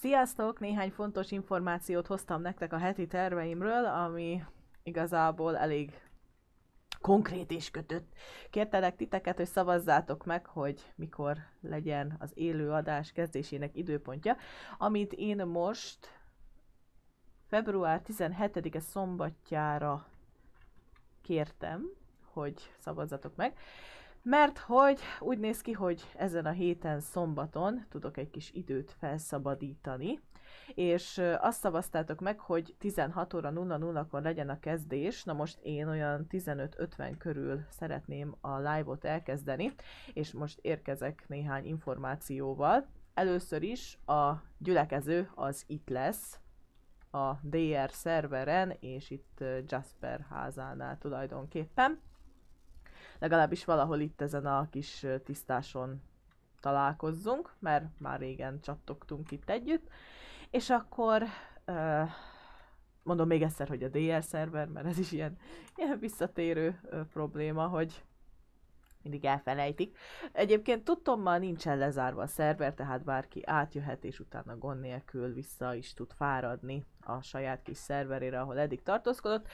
Sziasztok! Néhány fontos információt hoztam nektek a heti terveimről, ami igazából elég konkrét és kötött. Kértelek titeket, hogy szavazzátok meg, hogy mikor legyen az élő adás kezdésének időpontja, amit én most február 17-e szombatjára kértem, hogy szavazzatok meg mert hogy úgy néz ki, hogy ezen a héten szombaton tudok egy kis időt felszabadítani, és azt szavaztátok meg, hogy 16 óra 00-kor legyen a kezdés, na most én olyan 15-50 körül szeretném a live-ot elkezdeni, és most érkezek néhány információval. Először is a gyülekező az itt lesz, a DR szerveren, és itt Jasper házánál tulajdonképpen legalábbis valahol itt ezen a kis tisztáson találkozzunk, mert már régen csattogtunk itt együtt. És akkor mondom még egyszer, hogy a DR szerver, mert ez is ilyen, ilyen visszatérő probléma, hogy mindig elfelejtik. Egyébként ma nincsen lezárva a szerver, tehát bárki átjöhet, és utána gond nélkül vissza is tud fáradni a saját kis szerverére, ahol eddig tartózkodott.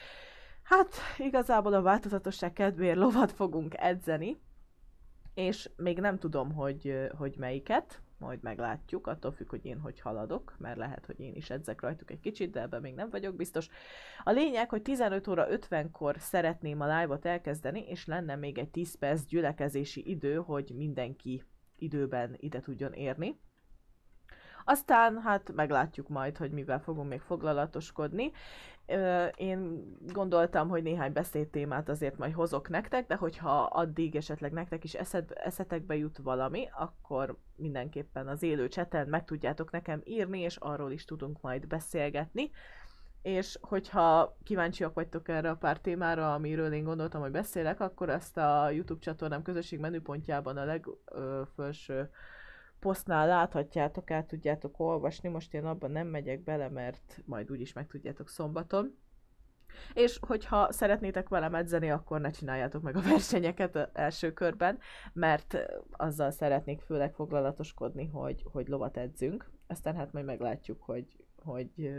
Hát igazából a változatosság kedvéért lovat fogunk edzeni, és még nem tudom, hogy, hogy melyiket, majd meglátjuk, attól függ, hogy én hogy haladok, mert lehet, hogy én is edzek rajtuk egy kicsit, de ebben még nem vagyok biztos. A lényeg, hogy 15 óra 50-kor szeretném a live-ot elkezdeni, és lenne még egy 10 perc gyülekezési idő, hogy mindenki időben ide tudjon érni. Aztán hát meglátjuk majd, hogy mivel fogunk még foglalatoskodni. Én gondoltam, hogy néhány beszédtémát azért majd hozok nektek, de hogyha addig esetleg nektek is eszed, eszetekbe jut valami, akkor mindenképpen az élő cseten meg tudjátok nekem írni, és arról is tudunk majd beszélgetni és hogyha kíváncsiak vagytok erre a pár témára, amiről én gondoltam, hogy beszélek, akkor ezt a YouTube csatornám közösség menüpontjában a legfelső posztnál láthatjátok, el tudjátok olvasni, most én abban nem megyek bele, mert majd úgyis meg tudjátok szombaton. És hogyha szeretnétek velem edzeni, akkor ne csináljátok meg a versenyeket első körben, mert azzal szeretnék főleg foglalatoskodni, hogy, hogy lovat edzünk. Aztán hát majd meglátjuk, hogy, hogy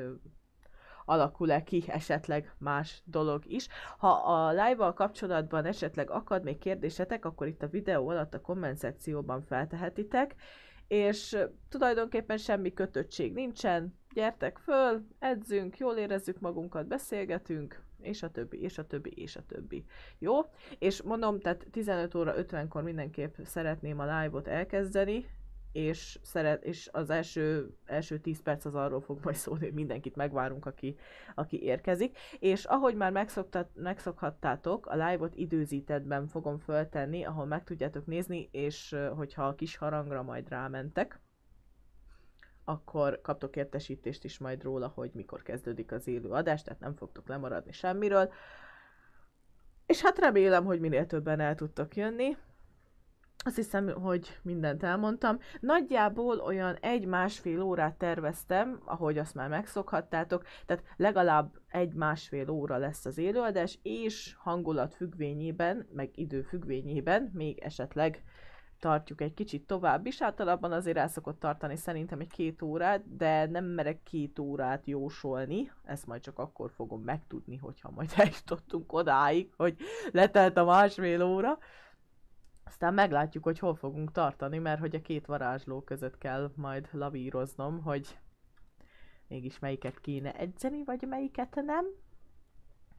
alakul-e ki esetleg más dolog is. Ha a live-val kapcsolatban esetleg akad még kérdésetek, akkor itt a videó alatt a komment szekcióban feltehetitek, és tulajdonképpen semmi kötöttség nincsen, gyertek föl, edzünk, jól érezzük magunkat, beszélgetünk, és a többi, és a többi, és a többi. Jó? És mondom, tehát 15 óra 50-kor mindenképp szeretném a live-ot elkezdeni, és, szeret, és az első, első 10 perc az arról fog majd szólni, hogy mindenkit megvárunk, aki, aki érkezik. És ahogy már megszokhattátok, a live-ot időzítetben fogom föltenni, ahol meg tudjátok nézni, és hogyha a kis harangra majd rámentek, akkor kaptok értesítést is majd róla, hogy mikor kezdődik az élő adás, tehát nem fogtok lemaradni semmiről. És hát remélem, hogy minél többen el tudtok jönni azt hiszem, hogy mindent elmondtam. Nagyjából olyan egy-másfél órát terveztem, ahogy azt már megszokhattátok, tehát legalább egy-másfél óra lesz az élőadás, és hangulat függvényében, meg idő függvényében még esetleg tartjuk egy kicsit tovább is. Általában azért el szokott tartani szerintem egy két órát, de nem merek két órát jósolni. Ezt majd csak akkor fogom megtudni, hogyha majd eljutottunk odáig, hogy letelt a másfél óra. Aztán meglátjuk, hogy hol fogunk tartani, mert hogy a két varázsló között kell majd lavíroznom, hogy mégis melyiket kéne edzeni, vagy melyiket nem.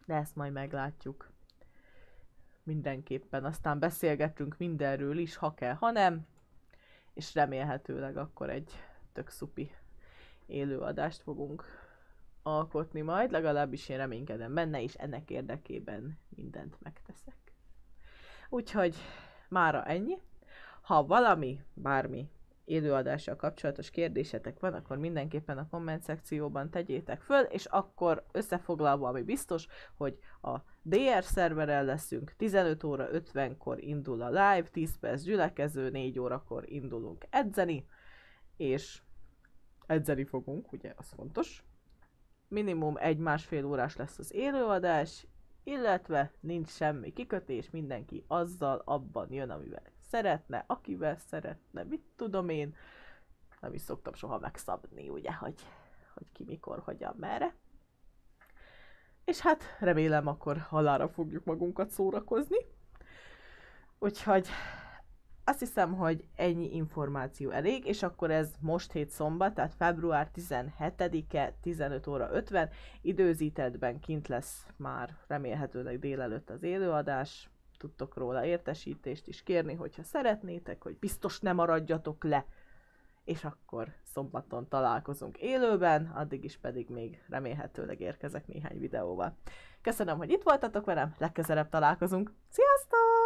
De ezt majd meglátjuk. Mindenképpen. Aztán beszélgetünk mindenről is, ha kell, ha nem. És remélhetőleg akkor egy tök szupi élőadást fogunk alkotni majd, legalábbis én reménykedem benne, és ennek érdekében mindent megteszek. Úgyhogy Mára ennyi. Ha valami, bármi élőadással kapcsolatos kérdésetek van, akkor mindenképpen a komment szekcióban tegyétek föl, és akkor összefoglalva, ami biztos, hogy a DR szerverrel leszünk, 15 óra 50-kor indul a live, 10 perc gyülekező, 4 órakor indulunk edzeni, és edzeni fogunk, ugye, az fontos. Minimum egy-másfél órás lesz az élőadás, illetve nincs semmi kikötés, mindenki azzal abban jön, amivel szeretne, akivel szeretne, mit tudom én. Nem is szoktam soha megszabni, ugye, hogy, hogy ki mikor, hogyan, merre. És hát remélem akkor halára fogjuk magunkat szórakozni. Úgyhogy azt hiszem, hogy ennyi információ elég, és akkor ez most hét szombat, tehát február 17-e 15 óra 50, időzítetben kint lesz már remélhetőleg délelőtt az élőadás, tudtok róla értesítést is kérni, hogyha szeretnétek, hogy biztos ne maradjatok le, és akkor szombaton találkozunk élőben, addig is pedig még remélhetőleg érkezek néhány videóval. Köszönöm, hogy itt voltatok velem, legközelebb találkozunk. Sziasztok!